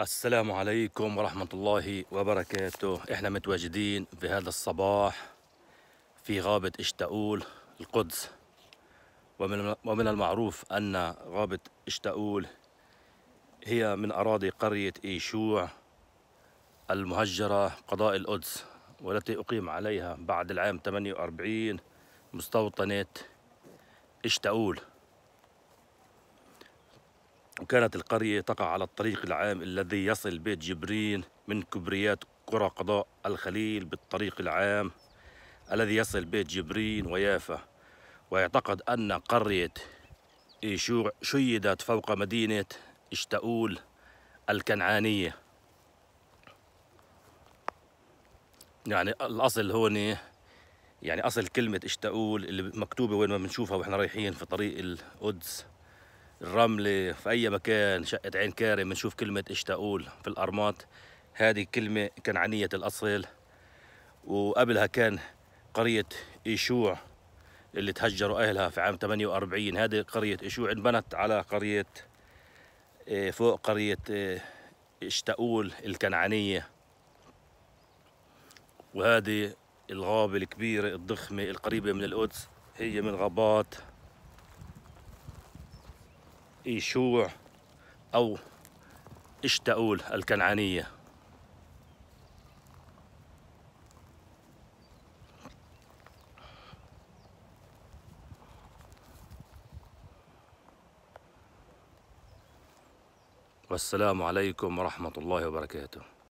السلام عليكم ورحمة الله وبركاته احنا متواجدين في هذا الصباح في غابة اشتاؤول القدس ومن, المعروف أن غابة اشتاؤول هي من أراضي قرية إيشوع المهجرة قضاء القدس والتي أقيم عليها بعد العام 48 مستوطنة اشتاؤول وكانت القرية تقع على الطريق العام الذي يصل بيت جبرين من كبريات قرى قضاء الخليل بالطريق العام الذي يصل بيت جبرين ويافا ويعتقد أن قرية إيشوع شيدت فوق مدينة إشتاؤول الكنعانية يعني الأصل هون يعني أصل كلمة إشتاؤول اللي مكتوبة وين ما بنشوفها وإحنا رايحين في طريق القدس الرملة في أي مكان شقة عين كارم بنشوف كلمة اشتاقول في الأرماط هذه كلمة كنعانية الأصل وقبلها كان قرية إيشوع اللي تهجروا أهلها في عام 48 هذه قرية إيشوع انبنت على قرية آه، فوق قرية اشتاقول آه، الكنعانية وهذه الغابة الكبيرة الضخمة القريبة من القدس هي من غابات يشوع أو إشتاول الكنعانية والسلام عليكم ورحمة الله وبركاته